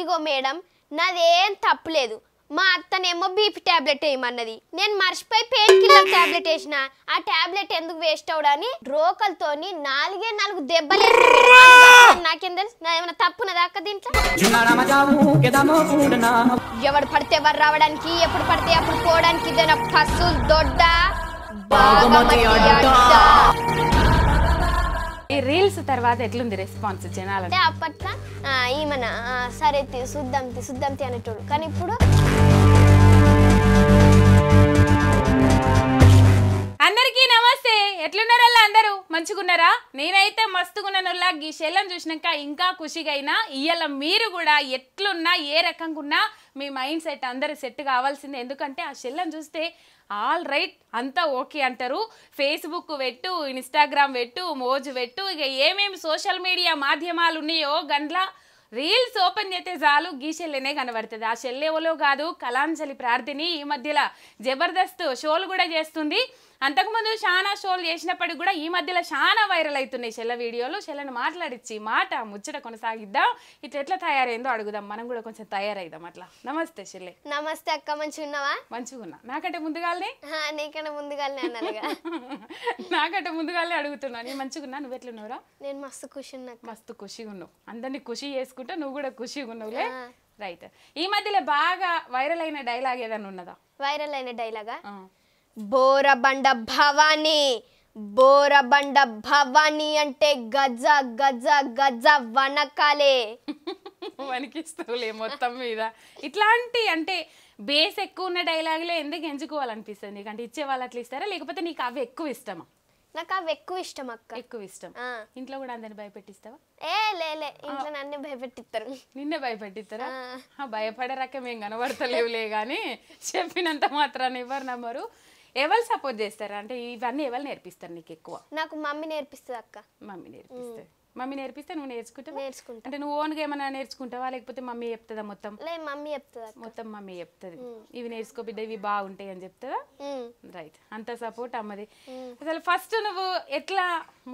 ఇగో madam నాదేం తప్పులేదు మా అత్తనేమో బీపీ ట్యాబ్లెట్ వేయమన్నది నేను మర్చిపోయి పెయిన్ కిల్లర్ ట్యాబ్లెట్ వేసిన ఆ ట్యాబ్లెట్ ఎందుకు వేస్ట్ అవడాని రోకలతో నాలుగే నాలుగు దెబ్బలు నాకేందా తెలుసు నా ఏమైనా తప్పునదా అక్క దీంట్లో ఎవడు పడితే ఎవరు రావడానికి ఎప్పుడు పడితే అప్పుడు పోవడానికి ఇదేనా దొడ్డ బాగా ఈ రీల్స్ తర్వాత ఎట్లుంది రెస్పాన్స్ జనాలు అంటే అప్పట్లో ఈమెన సరే తీ శుద్ధం తి శుద్ధం అనేటోడు కానీ ఇప్పుడు అందరికీ నమస్తే ఎట్లున్నారు అలా అందరూ మంచిగున్నారా నేనైతే మస్తుగున్నానులా ఈ శైలం చూసినాక ఇంకా ఖుషిగా అయినా మీరు కూడా ఎట్లున్నా ఏ రకంగా ఉన్నా మీ మైండ్ సెట్ అందరు సెట్ కావాల్సిందే ఎందుకంటే ఆ షెల్లను చూస్తే ఆల్ రైట్ అంతా ఓకే అంటారు ఫేస్బుక్ పెట్టు ఇన్స్టాగ్రామ్ పెట్టు మోజు పెట్టు ఇక ఏమేమి సోషల్ మీడియా మాధ్యమాలు ఉన్నాయో గండ్లా రీల్స్ ఓపెన్ చేస్తే చాలు గీ చెల్లెనే కనబడుతుంది ఆ షెల్లెవలో కాదు కళాంజలి ప్రార్థిని ఈ మధ్యలో జబర్దస్త్ షోలు కూడా చేస్తుంది అంతకుముందు చాలా షోలు చేసినప్పటికి కూడా ఈ మధ్యలో చాలా వైరల్ అవుతున్నాయి చెల్ల వీడియోలు చెల్లను మాట్లాడిచ్చి మాట ముచ్చట కొనసాగిద్దాం ఇట్లా ఎట్లా తయారైందో అడుగుదాం మనం కూడా కొంచెం తయారైదాం అట్లా నమస్తే చెల్లె నమస్తే అక్క మంచిగా ఉన్నావా మంచిగా ఉన్నా నాకంటే ముందుగాలే నీకంటే ముందుగాలే అన్నానుగా నాకంటే ముందుగాలే అడుగుతున్నా నేను మంచిగా ఉన్నా నువ్వు ఎట్లున్నావురా నేను మస్తు ఖుషి ఉన్నా మస్తు ఖుషిగా ఉన్నావు అందరినీ ఖుషి చేసుకుంటా నువ్వు కూడా ఖుషిగా ఉన్నావులే రైట్ ఈ మధ్యలో బాగా వైరల్ అయిన డైలాగ్ ఏదైనా ఉన్నదా వైరల్ అయిన డైలాగా బోరబండ భవానీ బోరబండ భవానీ అంటే గజ గజ గజ వనకాలే వణికిస్తూలే మొత్తం మీద ఇట్లాంటి అంటే బేస్ ఎక్కువ ఉన్న డైలాగులే ఎందుకు ఎంచుకోవాలనిపిస్తుంది అంటే ఇచ్చే వాళ్ళు అట్లా ఇస్తారా లేకపోతే నీకు అవి ఎక్కువ ఇష్టమా నాకు అవి ఎక్కువ ఇష్టం అక్క ఎక్కువ ఇష్టం ఇంట్లో కూడా అందరిని భయపెట్టిస్తావా ఏ లేలే ఇంట్లో నన్ను భయపెట్టిస్తారు నిన్నే భయపెట్టిస్తారా భయపడే రకం ఏం కనబడతలేవులే కానీ చెప్పినంత మాత్రాన్ని ఎవరు నమ్మరు ఎవరు సపోర్ట్ చేస్తారు అంటే ఇవన్నీ ఎవరు నేర్పిస్తారు నీకు ఎక్కువ నాకు మమ్మీ నేర్పిస్తుంది అక్క మమ్మీ నేర్పిస్తుంది మమ్మీ నేర్పిస్తే నువ్వు నేర్చుకుంటా నేర్చుకుంటా అంటే నువ్వు ఓన్గా ఏమైనా నేర్చుకుంటావా లేకపోతే మమ్మీ చెప్తుందా మొత్తం లేదు మమ్మీ చెప్తుందా మొత్తం మమ్మీ చెప్తుంది ఇవి నేర్చుకో బిడ్డ ఇవి బాగుంటాయి అని చెప్తుందా రైట్ అంత సపోర్ట్ అమ్మది అసలు ఫస్ట్ నువ్వు ఎట్లా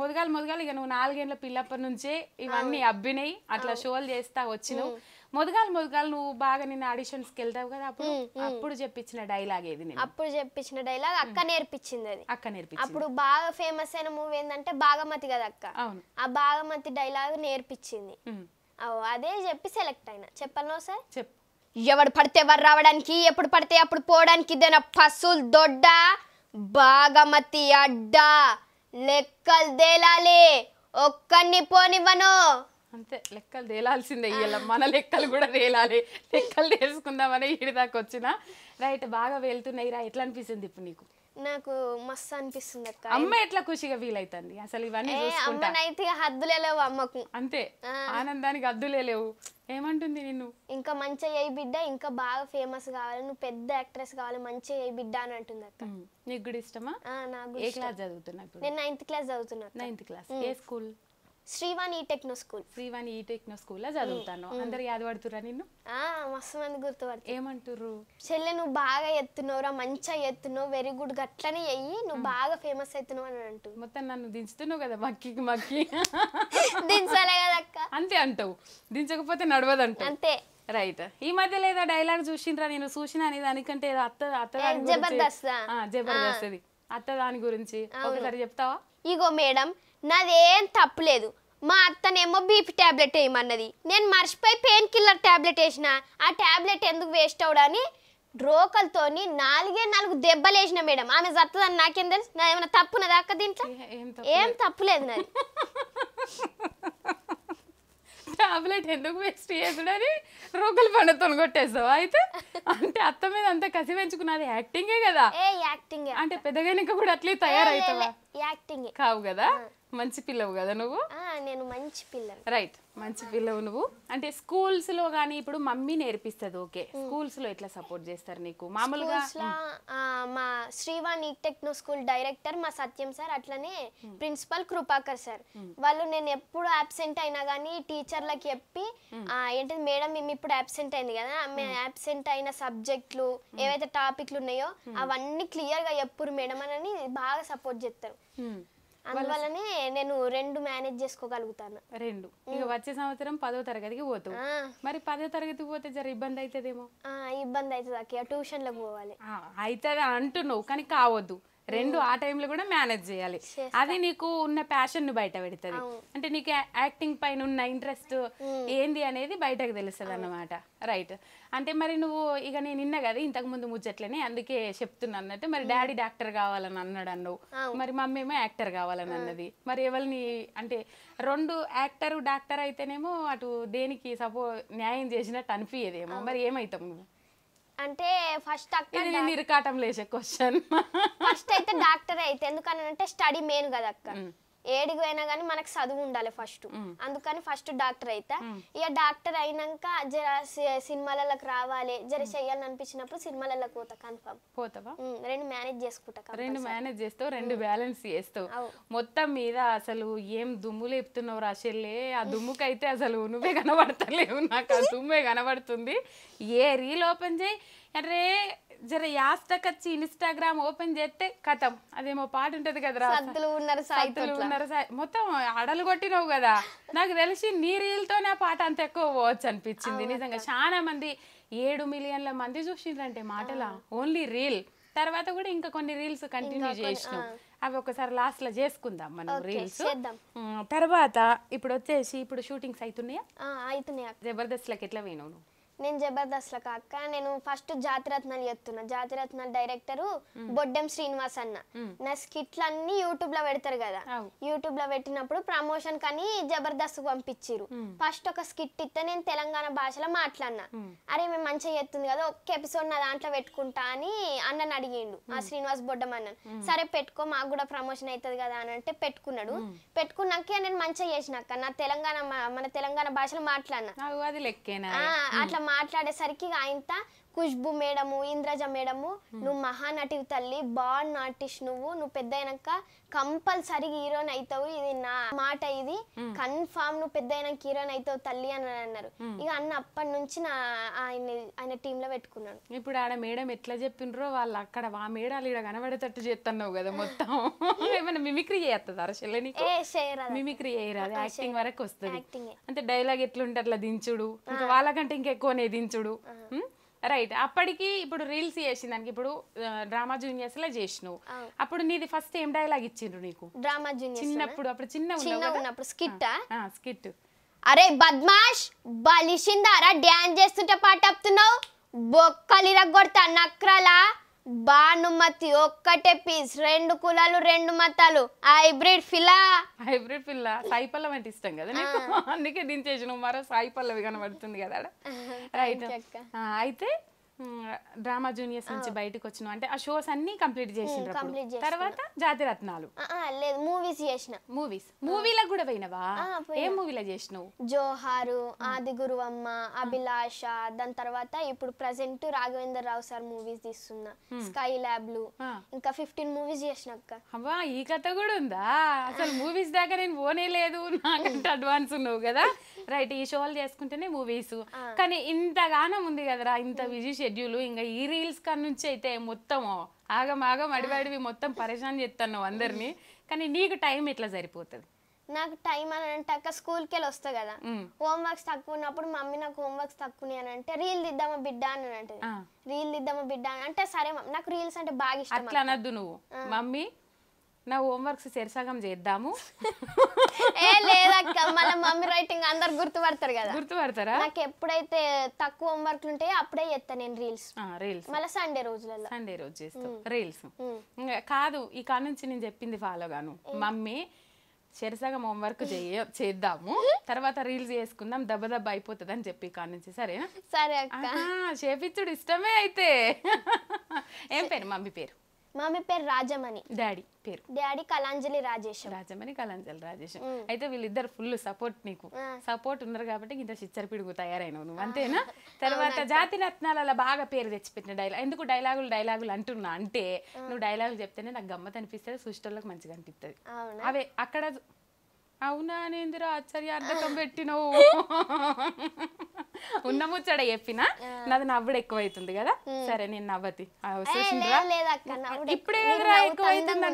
మొదగాలి మొదగాలి ఇక నువ్వు నాలుగేళ్ళ పిల్లప్పటి నుంచే ఇవన్నీ అబ్బినాయి అట్లా షోలు చేస్తా వచ్చినావు మొదగాలు మొదగాలు నువ్వు బాగా నిన్న ఆడిషన్స్కి వెళ్తావు కదా అప్పుడు అప్పుడు చెప్పించిన డైలాగ్ ఏది అప్పుడు చెప్పించిన డైలాగ్ అక్క నేర్పించింది అది అక్క నేర్పించింది అప్పుడు బాగా ఫేమస్ అయిన మూవీ ఏంటంటే బాగమతి కదా అక్క అవును ఆ బాగమతి డైలాగ్ నేర్పించింది అదే చెప్పి సెలెక్ట్ అయినా చెప్పాలి సార్ చెప్పు ఎవడు పడితే ఎవరు రావడానికి ఎప్పుడు పడితే అప్పుడు పోవడానికి ఇదేనా పసులు దొడ్డ బాగమతి అడ్డా లెక్కలు తేలాలి ఒక్కడిని పోనివ్వను అంతే లెక్కలు తేలాల్సిందే ఇవాళ మన లెక్కలు కూడా తేలాలి లెక్కలు తెలుసుకుందామని ఈడి దాకా వచ్చిన రైట్ బాగా వెళ్తున్నాయి రా ఎట్లా అనిపిస్తుంది ఇప్పుడు నీకు నాకు మస్తు అనిపిస్తుంది అక్క అమ్మ ఎట్లా ఖుషిగా ఫీల్ అవుతుంది అసలు ఇవన్నీ అమ్మనైతే హద్దులే లేవు అమ్మకు అంతే ఆనందానికి హద్దులేవు లేవు ఏమంటుంది నిన్ను ఇంకా మంచిగా ఏ బిడ్డ ఇంకా బాగా ఫేమస్ కావాలి నువ్వు పెద్ద యాక్ట్రెస్ కావాలి మంచిగా ఏ బిడ్డ అని అంటుంది అక్క నీకు కూడా ఇష్టమా నాకు ఏ క్లాస్ చదువుతున్నా నేను నైన్త్ క్లాస్ చదువుతున్నా నైన్త్ క్లాస్ ఏ school Srivani techno school Srivani ఈ టెక్నో స్కూల్లో చదువుతాను అందరు యాదపడుతురా నిన్ను ఆ మస్తు మంది గుర్తుపడుతుంది ఏమంటుర్రు చెల్లె నువ్వు బాగా ఎత్తున్నావురా మంచిగా ఎత్తున్నావు వెరీ గుడ్ గట్లనే అయ్యి నువ్వు బాగా ఫేమస్ అవుతున్నావు అని అంటు మొత్తం నన్ను దించుతున్నావు కదా మక్కికి మక్కి దించాలే కదా అక్క అంతే అంటావు దించకపోతే నడవదు అంట అంతే రైట్ ఈ మధ్య లేదా డైలాగ్ చూసిండ్రా నేను చూసిన అనే దానికంటే అత్త అత్త జబర్దస్త్ జబర్దస్త్ అత్త దాని గురించి ఒకసారి చెప్తావా ఇగో మేడం నాదేం తప్పులేదు మా అత్తనేమో బీపీ ట్యాబ్లెట్ వేయమన్నది నేను మర్చిపోయి పెయిన్ కిల్లర్ ట్యాబ్లెట్ వేసిన ఆ ట్యాబ్లెట్ ఎందుకు వేస్ట్ అవడని డ్రోకలతోని నాలుగే నాలుగు దెబ్బలు వేసిన మేడం ఆమె జత్తదని నాకేం తెలుసు నా ఏమైనా తప్పు తప్పునదా అక్క దీంట్లో ఏం తప్పులేదు నాది టాబ్లెట్ ఎందుకు వేస్ట్ చేయదుడని రోగుల పండుతో కొట్టేస్తావు అయితే అంటే అత్త మీద అంత కసి పెంచుకున్నది యాక్టింగే కదా అంటే పెద్దగా కూడా అట్లే తయారవుతావా యాక్టింగ్ కావు కదా మంచి పిల్లవు కదా నువ్వు నేను మంచి పిల్లవు రైట్ మంచి పిల్లవు నువ్వు అంటే స్కూల్స్ లో కానీ ఇప్పుడు మమ్మీ నేర్పిస్తుంది ఓకే స్కూల్స్ లో ఎట్లా సపోర్ట్ చేస్తారు నీకు మామూలుగా మా శ్రీవాణి టెక్నో స్కూల్ డైరెక్టర్ మా సత్యం సార్ అట్లనే ప్రిన్సిపల్ కృపాకర్ సార్ వాళ్ళు నేను ఎప్పుడు అబ్సెంట్ అయినా కానీ టీచర్లకు చెప్పి ఏంటి మేడం మేము ఇప్పుడు అబ్సెంట్ అయింది కదా మేము అబ్సెంట్ అయిన సబ్జెక్టులు ఏవైతే టాపిక్లు ఉన్నాయో అవన్నీ క్లియర్ గా చెప్పురు మేడం అని బాగా సపోర్ట్ చేస్తారు అందువల్లనే నేను రెండు మేనేజ్ చేసుకోగలుగుతాను రెండు ఇక వచ్చే సంవత్సరం పదో తరగతికి పోతావు మరి పదో తరగతికి పోతే జర ఇబ్బంది అవుతుందేమో ఇబ్బంది అవుతుంది అక్క లో పోవాలి అవుతుంది అంటున్నావు కానీ కావద్దు రెండు ఆ టైంలో కూడా మేనేజ్ చేయాలి అది నీకు ఉన్న ప్యాషన్ ను బయట పెడుతుంది అంటే నీకు యాక్టింగ్ పైన ఉన్న ఇంట్రెస్ట్ ఏంది అనేది బయటకు తెలుస్తుంది అన్నమాట రైట్ అంటే మరి నువ్వు ఇక నేను నిన్న కదా ఇంతకు ముందు ముచ్చట్లేనే అందుకే చెప్తున్నా అన్నట్టు మరి డాడీ డాక్టర్ కావాలని అన్నాడు అన్నావు మరి మమ్మీ ఏమో యాక్టర్ కావాలని అన్నది మరి ఎవరిని అంటే రెండు యాక్టర్ డాక్టర్ అయితేనేమో అటు దేనికి సపో న్యాయం చేసినట్టు అనిపించేదేమో మరి ఏమైతాం నువ్వు అంటే ఫస్ట్ అక్కడ నిరకాటం లేచే క్వశ్చన్ ఫస్ట్ అయితే డాక్టర్ అయితే ఎందుకని అంటే స్టడీ మెయిన్ కదా అక్క ఏడికి పోయినా కానీ మనకు చదువు ఉండాలి ఫస్ట్ అందుకని ఫస్ట్ డాక్టర్ అయితే ఇక డాక్టర్ అయినాక జర సినిమాలలోకి రావాలి జర చెయ్యాలని అనిపించినప్పుడు సినిమాలలోకి పోతా కన్ఫర్మ్ పోతావా రెండు మేనేజ్ చేసుకుంటా రెండు మేనేజ్ చేస్తావు రెండు బ్యాలెన్స్ చేస్తావు మొత్తం మీద అసలు ఏం దుమ్ము లేపుతున్నావు రాశెల్లే ఆ దుమ్ముకైతే అసలు నువ్వే కనబడతలేవు నాకు ఆ దుమ్మే కనబడుతుంది ఏ రీల్ ఓపెన్ చేయి అరే జర యాస్టక్ వచ్చి ఇన్స్టాగ్రామ్ ఓపెన్ చేస్తే కథం అదేమో పాట ఉంటది కదా ఉన్నారు మొత్తం అడలు కొట్టినవు కదా నాకు తెలిసి నీ రీల్ తో నా పాట అంత ఎక్కువ పోవచ్చు అనిపించింది నిజంగా చాలా మంది ఏడు మిలియన్ల మంది చూసిందంటే మాటల ఓన్లీ రీల్ తర్వాత కూడా ఇంకా కొన్ని రీల్స్ కంటిన్యూ చేసినాం అవి ఒకసారి లాస్ట్ లో చేసుకుందాం మనం రీల్స్ తర్వాత ఇప్పుడు వచ్చేసి ఇప్పుడు షూటింగ్స్ అవుతున్నాయా జబర్దస్త్ లకి ఎట్లా పోయినావు నేను జబర్దస్త్ లో కాక నేను ఫస్ట్ జాతిరత్నాలు చెప్తున్నా జాతిరత్నాలు డైరెక్టర్ బొడ్డెం శ్రీనివాస్ అన్న నా యూట్యూబ్ లో పెడతారు కదా యూట్యూబ్ లో పెట్టినప్పుడు ప్రమోషన్ కానీ జబర్దస్త్ పంపించారు ఫస్ట్ ఒక స్కిట్ ఇస్తే నేను తెలంగాణ భాషలో మాట్లాడినా అరే మేము మంచిగా చెప్తుంది కదా ఒక్క ఎపిసోడ్ నా దాంట్లో పెట్టుకుంటా అని అన్నని అడిగిండు ఆ శ్రీనివాస్ బొడ్డం అన్న సరే పెట్టుకో మాకు కూడా ప్రమోషన్ అవుతుంది కదా అని అంటే పెట్టుకున్నాడు పెట్టుకున్నాక నేను మంచిగా చేసినాక నా తెలంగాణ మన తెలంగాణ భాషలో మాట్లాడినా అట్లా మాట్లాడేసరికి ఆయనతో ఖుష్బు మేడము ఇంద్రజ మేడము నువ్వు మహానటివి తల్లి బాగున్న ఆర్టిస్ట్ నువ్వు నువ్వు పెద్ద అయినాక కంపల్సరీ హీరోయిన్ అవుతావు ఇది నా మాట ఇది కన్ఫామ్ నువ్వు పెద్ద అయినాక హీరోయిన్ అవుతావు తల్లి అని అన్నారు ఇక అన్న అప్పటి నుంచి నా ఆయన ఆయన టీమ్ లో పెట్టుకున్నాను ఇప్పుడు ఆడ మేడం ఎట్లా చెప్పిండ్రో వాళ్ళు అక్కడ ఆ మేడాలు ఇక్కడ కనబడేటట్టు చేస్తున్నావు కదా మొత్తం ఏమైనా మిమిక్రీ చేస్తుంది అరశలని మిమిక్రీ చేయరాదు యాక్టింగ్ వరకు వస్తుంది అంటే డైలాగ్ ఎట్లుంటే అట్లా దించుడు ఇంకా వాళ్ళకంటే ఇంకెక్కువనే దించుడు రైట్ అప్పటికి ఇప్పుడు రీల్స్ చేసిన దానికి ఇప్పుడు డ్రామా జూనియర్స్ లో చేసినావు అప్పుడు నీది ఫస్ట్ ఏం డైలాగ్ ఇచ్చిండ్రు నీకు డ్రామా జూనియర్ చిన్నప్పుడు అప్పుడు చిన్న ఉన్నప్పుడు స్కిట్ స్కిట్ అరే బద్మాష్ బలిషిందారా డ్యాన్స్ చేస్తుంటే పాటపుతున్నావు బొక్కలిరగొడతా నక్రలా భానుమతి ఒక్కటే పీస్ రెండు కులాలు రెండు మతాలు హైబ్రిడ్ ఫిలా హైబ్రిడ్ ఫిల్లా సాయి పల్లవి అంటే ఇష్టం కదా నీకు అందుకే దించేసి మరో సాయి పల్లవి కనబడుతుంది కదా రైట్ అయితే డ్రామా జూనియర్స్ నుంచి బయటకు వచ్చిన అంటే ఆ షోస్ అన్ని కంప్లీట్ చేసిన తర్వాత జాతి రత్నాలు లేదు మూవీస్ చేసిన మూవీస్ మూవీలో కూడా పోయినవా ఏ మూవీలో చేసినావు జోహారు ఆది గురువమ్మ అభిలాష దాని తర్వాత ఇప్పుడు present Raghavendra Rao sir movies తీస్తున్నా స్కై ల్యాబ్ లు ఇంకా ఫిఫ్టీన్ మూవీస్ చేసిన అవ్వా ఈ కథ కూడా ఉందా అసలు మూవీస్ దాకా నేను పోనే లేదు నాకంటే అడ్వాన్స్ ఉన్నావు కదా రైట్ ఈ షోలు చేసుకుంటేనే మూవీస్ కానీ ఇంతగానం ఉంది కదరా ఇంత బిజీ షెడ్యూల్ ఇంకా ఈ రీల్స్ కాడ నుంచి అయితే మొత్తం ఆగం ఆగం అడివాడివి మొత్తం పరేషాన్ చేస్తున్నావు అందరినీ కానీ నీకు టైం ఎట్లా సరిపోతుంది నాకు టైం అని అంటాక స్కూల్కి వెళ్ళి వస్తా కదా హోంవర్క్స్ తక్కువ ఉన్నప్పుడు మమ్మీ నాకు హోంవర్క్స్ తక్కువ అని అంటే రీల్ దిద్దామా బిడ్డ అని అంటే రీల్ దిద్దామా బిడ్డ అంటే సరే నాకు రీల్స్ అంటే బాగా ఇష్టం అట్లా అనద్దు నువ్వు మమ్మీ నా హోంవర్క్స్ సెరసగం చేద్దాము ఏ లేదక్క మన మమ్మీ రైటింగ్ అందరు గుర్తుపడతారు కదా గుర్తుపడతారా నాకు ఎప్పుడైతే తక్కువ హోంవర్క్ ఉంటాయో అప్పుడే చేస్తాను నేను రీల్స్ రీల్స్ మళ్ళీ సండే రోజులలో సండే రోజు చేస్తాను రీల్స్ కాదు ఈ కాడ నుంచి నేను చెప్పింది ఫాలో గాను మమ్మీ చెరసగం హోంవర్క్ చేయ చేద్దాము తర్వాత రీల్స్ చేసుకుందాం దెబ్బ దెబ్బ అయిపోతుంది అని చెప్పి కాడ నుంచి సరేనా సరే చేపించుడు ఇష్టమే అయితే ఏం పేరు మమ్మీ పేరు మమ్మీ పేరు రాజమణి డాడీ పేరు డాడీ కలాంజలి రాజేష్ రాజమణి కలాంజలి రాజేష్ అయితే వీళ్ళిద్దరు ఫుల్ సపోర్ట్ నీకు సపోర్ట్ ఉన్నారు కాబట్టి ఇంత పిడుగు తయారైనవు నువ్వు అంతేనా తర్వాత జాతి రత్నాల బాగా పేరు తెచ్చిపెట్టిన డైలాగ్ ఎందుకు డైలాగులు డైలాగులు అంటున్నా అంటే నువ్వు డైలాగులు చెప్తేనే నాకు గమ్మత్ అనిపిస్తుంది సృష్టిలోకి మంచిగా అనిపిస్తుంది అవే అక్కడ అవునా నేందిరా ఆశ్చర్యార్థకం పెట్టినవు ఉన్న ముచ్చడ చెప్పినా నాది నవ్వుడు ఎక్కువైతుంది కదా సరే నేను నవ్వతి ఇప్పుడే ఎక్కువైతుంది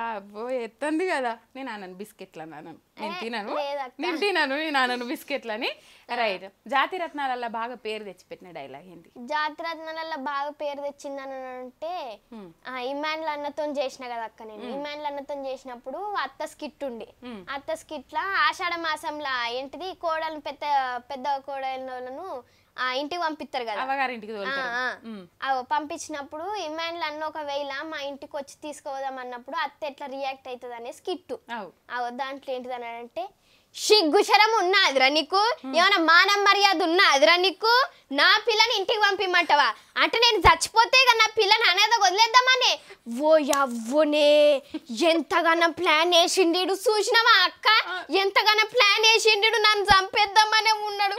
అబ్బో ఎత్తంది కదా నేను అనను బిస్కెట్లు అన్నాను నేను తినను నేను తినను నేను అనను బిస్కెట్లు అని రైట్ జాతి రత్నాలల్లో బాగా పేరు తెచ్చిపెట్టిన డైలాగ్ ఏంటి జాతి రత్నాలల్లో బాగా పేరు తెచ్చిందని అంటే ఇమాన్లు అన్నతో చేసిన కదా అక్క నేను ఇమాన్లు అన్నతో చేసినప్పుడు అత్త స్కిట్ ఉండే అత్త స్కిట్ లా ఆషాఢ మాసంలో ఏంటిది కోడలను పెద్ద పెద్ద కోడలను ఆ ఇంటికి పంపిస్తారు కదా అవ్వగారింటికి పంపించినప్పుడు ఇమాన్లు అన్న ఒక వేళ మా ఇంటికి వచ్చి తీసుకోదాం అన్నప్పుడు అత్త ఎట్లా రియాక్ట్ అవుతుంది అనే స్కిట్ దాంట్లో ఏంటిది అని అంటే సిగ్గుశరం ఉన్నాదిరా నీకు ఏమైనా మానం మర్యాద ఉన్నాదిరా నీకు నా పిల్లని ఇంటికి పంపిమంటావా అంటే నేను చచ్చిపోతే కదా నా పిల్లని అనేది వదిలేద్దామని ఓ ఎవ్వనే ఎంతగానో ప్లాన్ వేసిండి చూసినావా అక్క ఎంతగానో ప్లాన్ వేసిండి నన్ను చంపేద్దామనే ఉన్నాడు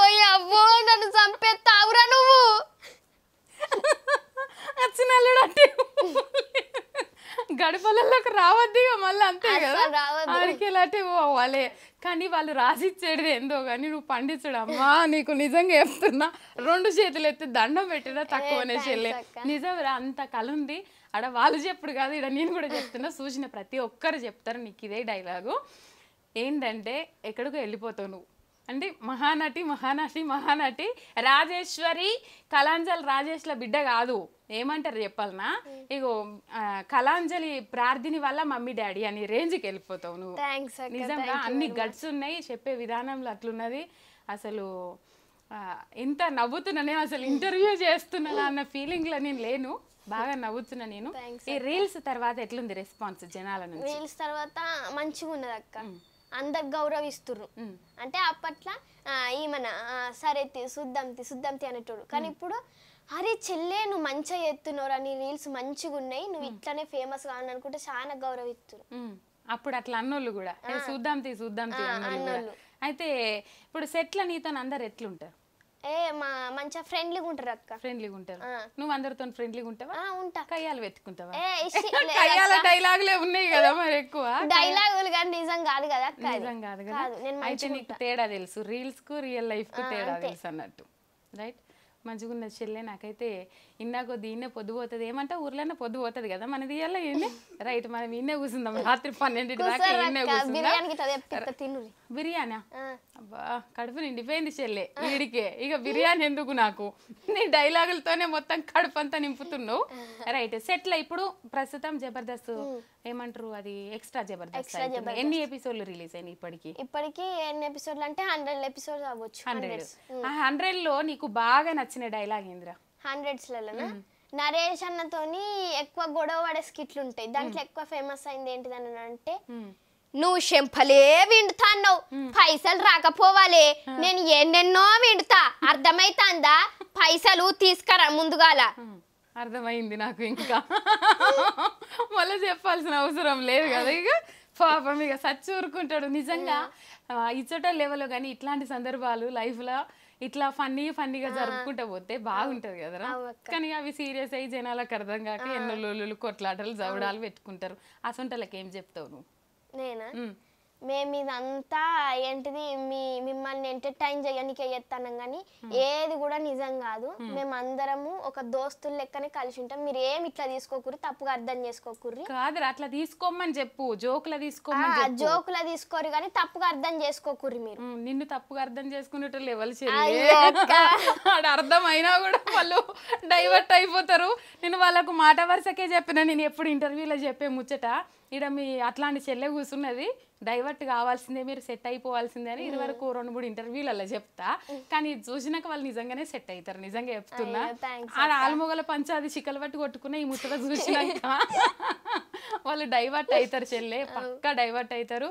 ఓ ఎవ్వో నన్ను చంపేస్తావురా నువ్వు వచ్చిన అంటే గడపలలోకి రావద్దు ఇక మళ్ళీ అంతే కదా ఆడికి ఎలాంటి కానీ వాళ్ళు రాసిచ్చేది ఏందో కానీ నువ్వు పండించడం అమ్మా నీకు నిజంగా చెప్తున్నా రెండు చేతులు ఎత్తి దండం పెట్టినా తక్కువ అనేసి నిజం అంత కలుంది ఉంది ఆడ వాళ్ళు చెప్పుడు కాదు ఇక్కడ నేను కూడా చెప్తున్నా చూసిన ప్రతి ఒక్కరు చెప్తారు నీకు ఇదే డైలాగు ఏంటంటే ఎక్కడికో వెళ్ళిపోతావు నువ్వు అంటే మహానటి మహానటి మహానటి రాజేశ్వరి కళాంజలి రాజేష్ల బిడ్డ కాదు ఏమంటారు చెప్పాలనా hmm. ఇగో కళాంజలి ప్రార్థిని వల్ల మమ్మీ డాడీ అని రేంజ్కి వెళ్ళిపోతావు నువ్వు నిజంగా అన్ని గట్స్ ఉన్నాయి చెప్పే విధానంలో అట్లున్నది అసలు ఎంత నవ్వుతున్నా నేను అసలు ఇంటర్వ్యూ చేస్తున్నా అన్న ఫీలింగ్లో నేను లేను బాగా నవ్వుతున్నా నేను ఈ రీల్స్ తర్వాత ఎట్లుంది రెస్పాన్స్ జనాల నుంచి రీల్స్ తర్వాత మంచిగా ఉన్నది అక్క hmm. అందరు గౌరవిస్తుర్రు అంటే అప్పట్లో మన సరే సుద్దంతి శుద్ధంతి అనేటోడు కానీ ఇప్పుడు అరే చెల్లే నువ్వు మంచిగా ఎత్తున్నారు నీ రీల్స్ మంచిగా ఉన్నాయి నువ్వు ఇట్లానే ఫేమస్ కావాలని అనుకుంటే చాలా గౌరవిస్తున్నారు అప్పుడు అట్లా అన్నోళ్ళు కూడా చూద్దాం తీ చూద్దాం అయితే ఇప్పుడు సెట్ల నీతో అందరు ఎట్లుంటారు ఏ మా మంచిగా ఫ్రెండ్లీగా ఉంటారు అక్క ఫ్రెండ్లీగా ఉంటారు నువ్వు అందరితో ఫ్రెండ్లీగా ఉంటావా ఉంటా కయ్యాలు పెట్టుకుంటావా కయ్యాల డైలాగులే ఉన్నాయి కదా మరి ఎక్కువ డైలాగులు కానీ నిజం కాదు కదా అక్క నిజం కాదు కదా అయితే నీకు తేడా తెలుసు రీల్స్ కు రియల్ లైఫ్ కు తేడా తెలుసు అన్నట్టు రైట్ మంచిగా ఉన్న చెల్లె నాకైతే ఇన్నాకో దీన్నే పొద్దు పోతుంది ఏమంటే ఊర్లోనే పొద్దు పోతుంది కదా మనది ఏంటి రైట్ మనం ఇన్నే కూర్చుందాం రాత్రి పన్నెండు బిర్యానీ అబ్బా కడుపు నిండిపోయింది చెల్లె వీడికే ఇక బిర్యానీ ఎందుకు నాకు నీ డైలాగులతోనే మొత్తం కడుపు అంతా నింపుతున్నావు రైట్ సెట్ల ఇప్పుడు ప్రస్తుతం జబర్దస్త్ ఏమంటారు అది ఎక్స్ట్రా జబర్దస్త్ ఎన్ని ఎపిసోడ్లు రిలీజ్ అయినాయి ఇప్పటికి ఇప్పటికి ఎన్ని ఎపిసోడ్లు అంటే హండ్రెడ్ ఎపిసోడ్స్ అవ్వచ్చు హండ్రెడ్ ఆ హండ్రెడ్ hmm. లో నీకు బాగా నచ్చిన డైలాగ్ ఏందిరా హండ్రెడ్స్ లలోనా నరేష్ అన్నతోని ఎక్కువ గొడవ పడే స్కిట్లు ఉంటాయి దాంట్లో ఎక్కువ ఫేమస్ అయింది ఏంటిదని అంటే నువ్వు శంపలే విండుతాన్నావు పైసలు రాకపోవాలి నేను ఎన్నెన్నో విండుతా అర్థమైతాందా పైసలు తీసుకురా ముందుగాల అర్థమైంది నాకు ఇంకా మళ్ళీ చెప్పాల్సిన అవసరం లేదు కదా ఇక పాపం ఇక సచ్చి ఊరుకుంటాడు నిజంగా ఇచ్చట లెవెల్లో కానీ ఇట్లాంటి సందర్భాలు లైఫ్లో ఇట్లా ఫన్నీ ఫన్నీగా జరుపుకుంటూ పోతే బాగుంటది కదరా కానీ అవి సీరియస్ అయ్యి జనాలకు అర్థం కాక ఎన్నో లోలు కొట్లాటలు జవడాలు పెట్టుకుంటారు అసంటలకు ఏం చెప్తావు నువ్వు మేము ఇదంతా ఏంటిది మీ మిమ్మల్ని ఎంటర్టైన్ చేయడానికి చేస్తాను కానీ ఏది కూడా నిజం కాదు మేము అందరము ఒక దోస్తుల లెక్కనే కలిసి ఉంటాం మీరు ఏమి ఇట్లా తీసుకోకూరు తప్పుగా అర్థం చేసుకోకూరి కాదు అట్లా తీసుకోమని చెప్పు జోకులా తీసుకోమని జోకులా తీసుకోరు కానీ తప్పుగా అర్థం చేసుకోకూరు మీరు నిన్ను తప్పుగా అర్థం చేసుకునేట లెవెల్ అర్థం అయినా కూడా వాళ్ళు డైవర్ట్ అయిపోతారు నేను వాళ్ళకు మాట వరుసకే చెప్పిన నేను ఎప్పుడు ఇంటర్వ్యూలో చెప్పే ముచ్చట ఇక్కడ మీ అట్లాంటి చెల్లె కూర్చున్నది డైవర్ట్ కావాల్సిందే మీరు సెట్ అయిపోవాల్సిందే అని ఇది వరకు రెండు మూడు ఇంటర్వ్యూలలో చెప్తా కానీ ఇది చూసినాక వాళ్ళు నిజంగానే సెట్ అవుతారు నిజంగా చెప్తున్నా ఆడ ఆలుమొగల పంచ అది చికలు పట్టి కొట్టుకున్న ఈ ముట్టలో చూసినాక వాళ్ళు డైవర్ట్ అవుతారు చెల్లె పక్కా డైవర్ట్ అవుతారు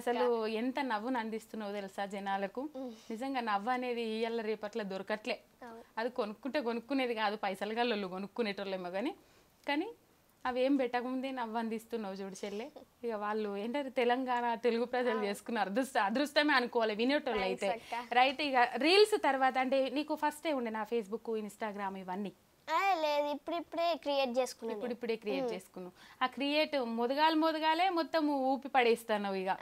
అసలు ఎంత నవ్వును అందిస్తున్నావు తెలుసా జనాలకు నిజంగా నవ్వు అనేది ఇయ్యాల రేపట్ల దొరకట్లే అది కొనుక్కుంటే కొనుక్కునేది కాదు పైసలు గల్లు కొనుక్కునేటోళ్ళేమో కానీ కానీ అవి ఏం పెట్టకముందే నవ్వు అందిస్తున్నావు చూడు చెల్లె ఇక వాళ్ళు ఏంటంటే తెలంగాణ తెలుగు ప్రజలు చేసుకున్న అదృష్ట అదృష్టమే అనుకోవాలి వినేటోళ్ళు అయితే రైట్ ఇక రీల్స్ తర్వాత అంటే నీకు ఫస్టే ఉండే నా ఫేస్బుక్ ఇన్స్టాగ్రామ్ ఇవన్నీ లేదు ఇప్పుడిప్పుడే క్రియేట్ చేసుకున్నాను ఇప్పుడు ఇప్పుడే క్రియేట్ చేసుకున్నావు ఆ క్రియేట్ మొదగాలు మొదగాలే మొత్తం ఊపి పడేస్తాను ఇక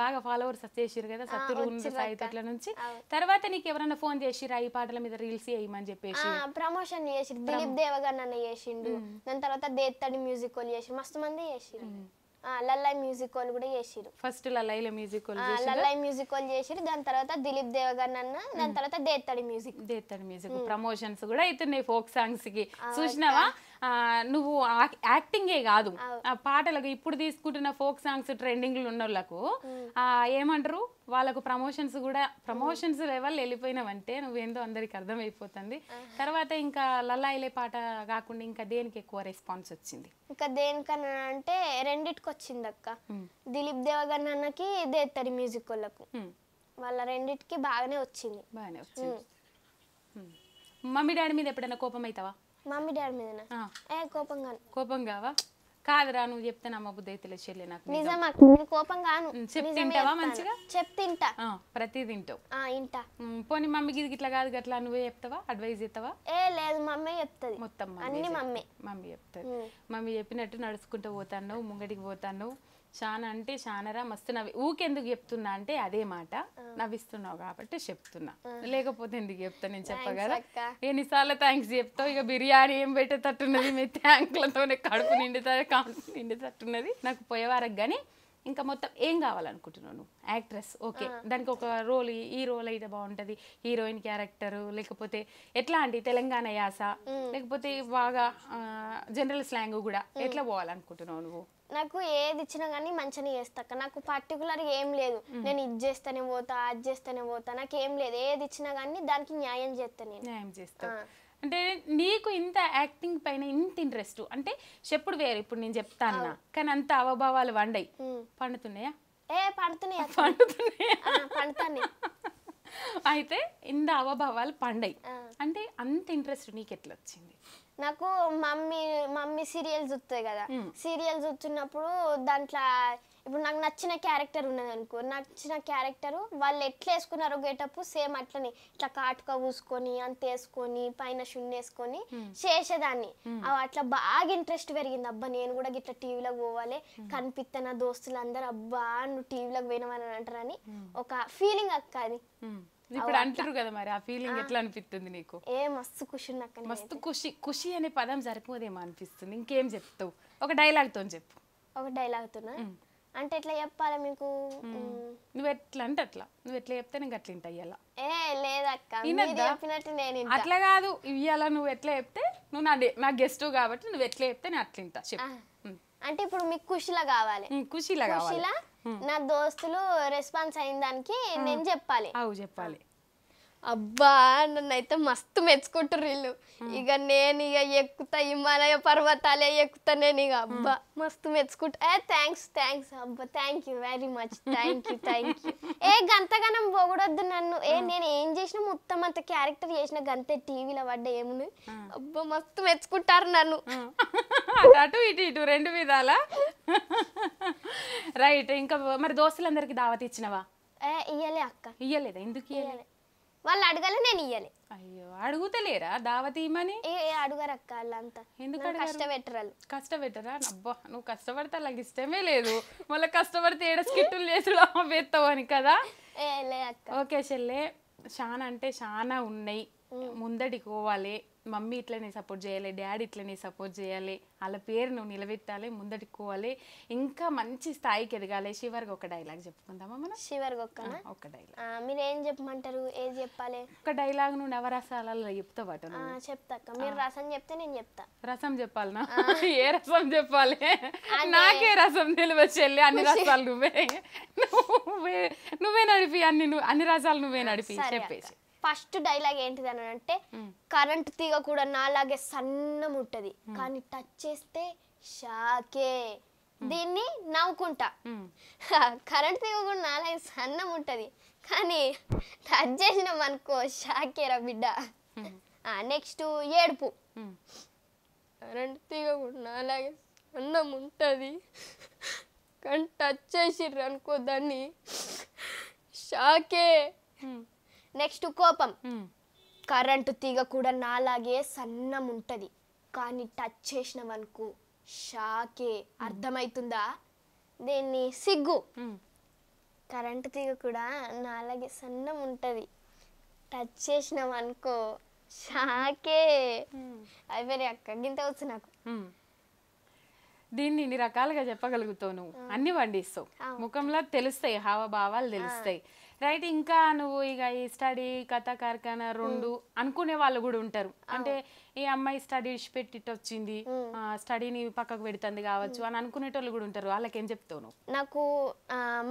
బాగా ఫాలోవర్స్ వచ్చేసారు కదా సత్తురు సాయితట్ల నుంచి తర్వాత నీకు ఎవరైనా ఫోన్ చేసిరా ఈ పాటల మీద రీల్స్ చేయమని చెప్పేసి ప్రమోషన్ చేసి దిలీప్ దేవగన్ అన్న చేసిండు దాని తర్వాత దేత్తడి మ్యూజిక్ వాళ్ళు చేసి మస్తు మంది చేసిరు లల్లై మ్యూజిక్ వాళ్ళు కూడా చేసిరు ఫస్ట్ లల్లైల మ్యూజిక్ లల్లై మ్యూజిక్ వాళ్ళు చేసిరు దాని తర్వాత దిలీప్ దేవగన్ అన్న దాని తర్వాత Dethadi music Dethadi music promotions కూడా అవుతున్నాయి ఫోక్ సాంగ్స్ కి చూసినావా నువ్వు యాక్టింగే కాదు పాటలకు ఇప్పుడు తీసుకుంటున్న ఫోక్ సాంగ్స్ ట్రెండింగ్లు ఉన్న వాళ్ళకు ఏమంటారు వాళ్ళకు ప్రమోషన్స్ కూడా ప్రమోషన్స్ లెవెల్ వెళ్ళిపోయినావంటే నువ్వేందో అందరికి అర్థమైపోతుంది తర్వాత ఇంకా లల్లాయిలే పాట కాకుండా ఇంకా దేనికి ఎక్కువ రెస్పాన్స్ వచ్చింది ఇంకా దేనికన్నా అంటే రెండిటికి వచ్చింది అక్క దిలీప్ దేవగన్ అన్నకి తరి మ్యూజిక్ వాళ్ళకు వాళ్ళ రెండిటికి బాగానే వచ్చింది బాగానే వచ్చింది మమ్మీ డాడీ మీద ఎప్పుడైనా కోపం అవుతావా మమ్మీ డాడీ మీద ఏ కోపం కాను కోపం కావా కాదురా నువ్వు చెప్తే నా బుద్ధి అయితే చెల్లి నాకు నిజమా కోపం కాను చెప్పి తింటావా మంచిగా చెప్తే తింటా ప్రతి తింటావు ఇంటా పోనీ మమ్మీకి ఇది ఇట్లా కాదు గట్లా నువ్వే చెప్తావా అడ్వైజ్ ఇస్తావా ఏ లేదు మమ్మీ చెప్తుంది మొత్తం అన్ని మమ్మీ మమ్మీ చెప్తుంది మమ్మీ చెప్పినట్టు నడుచుకుంటూ పోతాను ముంగడికి పోతాను చాలా అంటే చానరా మస్తు నవ్వి ఊకెందుకు చెప్తున్నా అంటే అదే మాట నవ్విస్తున్నావు కాబట్టి చెప్తున్నా లేకపోతే ఎందుకు చెప్తా నేను చెప్పగలరా ఎన్నిసార్లు థ్యాంక్స్ చెప్తావు ఇక బిర్యానీ ఏం పెట్టేటట్టున్నది మీ థ్యాంక్లతోనే కడుపు నిండుతా కాడుపు నిండుతట్టున్నది నాకు పోయేవారకు కానీ ఇంకా మొత్తం ఏం కావాలనుకుంటున్నాను యాక్ట్రెస్ ఓకే దానికి ఒక రోల్ ఈ రోల్ అయితే బాగుంటుంది హీరోయిన్ క్యారెక్టర్ లేకపోతే ఎట్లా అండి తెలంగాణ యాస లేకపోతే బాగా జనరల్ స్లాంగ్ కూడా ఎట్లా పోవాలనుకుంటున్నావు నువ్వు నాకు ఏది ఇచ్చినా కానీ మంచిగా చేస్తాక నాకు పర్టికులర్ ఏం లేదు నేను ఇది చేస్తానే పోతా అది చేస్తానే పోతా నాకు ఏం లేదు ఏది ఇచ్చినా కానీ దానికి న్యాయం చేస్తాను నేను న్యాయం చేస్తాను అంటే నీకు ఇంత యాక్టింగ్ పైన ఇంత ఇంట్రెస్ట్ అంటే చెప్పుడు వేరు ఇప్పుడు నేను చెప్తాను కానీ అంత అవభావాలు వండాయి పండుతున్నాయా ఏ పండుతున్నాయా పండుతున్నాయా పండుతాను అయితే ఇంత అవభావాలు పండాయి అంటే అంత ఇంట్రెస్ట్ నీకు ఎట్లా వచ్చింది నాకు మమ్మీ మమ్మీ సీరియల్స్ వస్తాయి కదా సీరియల్స్ వచ్చినప్పుడు దాంట్లో ఇప్పుడు నాకు నచ్చిన క్యారెక్టర్ ఉన్నది అనుకో నచ్చిన క్యారెక్టర్ వాళ్ళు ఎట్లా వేసుకున్నారో గేటప్ సేమ్ అట్లనే ఇట్లా కాటుక పూసుకొని అంత వేసుకొని పైన వేసుకొని చేసేదాన్ని అట్లా బాగా ఇంట్రెస్ట్ పెరిగింది అబ్బా నేను కూడా ఇట్లా టీవీలోకి పోవాలి కనిపిస్తే నా దోస్తులందరూ అబ్బా నువ్వు టీవీలోకి పోయినవని అంటారని ఒక ఫీలింగ్ అక్క అది ఇప్పుడు అంటారు కదా మరి ఆ ఫీలింగ్ ఎట్లా అనిపిస్తుంది నీకు ఏ మస్తు ఖుషి మస్తు ఖుషి ఖుషి అనే పదం సరిపోదేమో అనిపిస్తుంది ఇంకేం చెప్తావు ఒక డైలాగ్ తో చెప్పు ఒక డైలాగ్ తోనా అంటే ఎట్లా చెప్పాలి మీకు నువ్వు ఎట్లా అంటే అట్లా నువ్వు ఎట్లా చెప్తే నేను అట్లా ఇంటి అయ్యాలా ఏ లేదక్క చెప్పినట్టు నేను అట్లా కాదు ఇవ్వాలా నువ్వు ఎట్లా చెప్తే నువ్వు నా నా గెస్ట్ కాబట్టి నువ్వు ఎట్లా చెప్తే నేను అట్లా ఇంటా చెప్పు అంటే ఇప్పుడు మీకు ఖుషిలా కావాలి ఖుషిలా కావాలి నా దోస్తులు రెస్పాన్స్ అయిన దానికి నేను చెప్పాలి చెప్పాలి అబ్బా నన్ను అయితే మస్తు మెచ్చుకుంటారు వీళ్ళు ఇక నేను ఇక ఎక్కుతా హిమాలయ పర్వతాలే ఎక్కుతా నేను ఇక అబ్బా మస్తు మెచ్చుకుంటా ఏ థ్యాంక్స్ థ్యాంక్స్ అబ్బా thank you very much thank you thank you ఏ గంతగానం పోగొడొద్దు నన్ను ఏ నేను ఏం చేసిన మొత్తం అంత క్యారెక్టర్ చేసిన గంతే టీవీలో పడ్డ ఏముంది అబ్బా మస్తు మెచ్చుకుంటారు నన్ను అటు ఇటు ఇటు రెండు విధాల రైట్ ఇంకా మరి దోస్తులందరికీ దావత్ ఇచ్చినవా ఇయ్యలే అక్క ఇయ్యలేదా ఎందుకు ఇయ్యలేదు వాళ్ళు అడగలే నేను ఇయ్యాలి అయ్యో అడుగుతలేరా దావత్ ఇమ్మని ఏ అడుగరు అక్క వాళ్ళంతా ఎందుకు కష్టపెట్టరాలు కష్టపెట్టరా అబ్బా నువ్వు కష్టపడితే అలాగే ఇష్టమే లేదు మళ్ళీ కష్టపడితే ఏడ స్కిట్లు చేసి పెడతావు అని కదా ఏ ఓకే చెల్లె చాలా అంటే చాలా ఉన్నాయి ముందడి పోవాలి మమ్మీ ఇట్లనే సపోర్ట్ చేయాలి డాడీ ఇట్లనే సపోర్ట్ చేయాలి వాళ్ళ పేరు నువ్వు నిలబెట్టాలి ముందడుకోవాలి ఇంకా మంచి స్థాయికి ఎదగాలి శివర్గా ఒక డైలాగ్ చెప్పుకుందామా మనం శివర్గా ఒక ఒక డైలాగ్ మీరు ఏం చెప్పమంటారు ఏది చెప్పాలి ఒక డైలాగ్ నువ్వు నవరసాలలో చెప్తావు అట చెప్తా మీరు రసం చెప్తే నేను చెప్తా రసం చెప్పాలనా ఏ రసం చెప్పాలి నాకే రసం తెలియదు చెల్లి అన్ని రసాలు నువ్వే నువ్వే నడిపి అన్ని అన్ని రసాలు నువ్వే నడిపి చెప్పేసి ఫస్ట్ డైలాగ్ ఏంటిది అని అంటే కరెంట్ తీగ కూడా నాలాగే సన్నం ఉంటుంది కానీ టచ్ చేస్తే షాకే దీన్ని నవ్వుకుంటా కరెంట్ తీగ కూడా నాలాగే సన్నం ఉంటుంది కానీ టచ్ చేసినాం అనుకో షాకేరా బిడ్డ నెక్స్ట్ ఏడుపు కరెంట్ తీగ కూడా నాలాగే సన్నం ఉంటుంది కానీ టచ్ చేసిర్రు అనుకో దాన్ని షాకే నెక్స్ట్ కోపం కరెంటు తీగ కూడా నాలాగే సన్నం ఉంటది కానీ టచ్ చేసినవనుకో షాకే అర్థమైతుందా దీన్ని సిగ్గు కరెంటు తీగ కూడా నాలాగే సన్నం ఉంటుంది టచ్ చేసినామనుకో షాకే అయిపోయి అక్కగింత వచ్చు నాకు దీన్ని ఇన్ని రకాలుగా చెప్పగలుగుతావు నువ్వు అన్ని వండిస్తావు ముఖంలో తెలుస్తాయి హావభావాలు తెలుస్తాయి రైట్ ఇంకా నువ్వు ఇక ఈ స్టడీ కథ కార్ఖాన రెండు అనుకునే వాళ్ళు కూడా ఉంటారు అంటే ఈ అమ్మాయి స్టడీ పెట్టిట్ వచ్చింది స్టడీని పక్కకు పెడుతుంది కావచ్చు అని అనుకునేటోళ్ళు కూడా ఉంటారు వాళ్ళకి ఏం చెప్తావు నాకు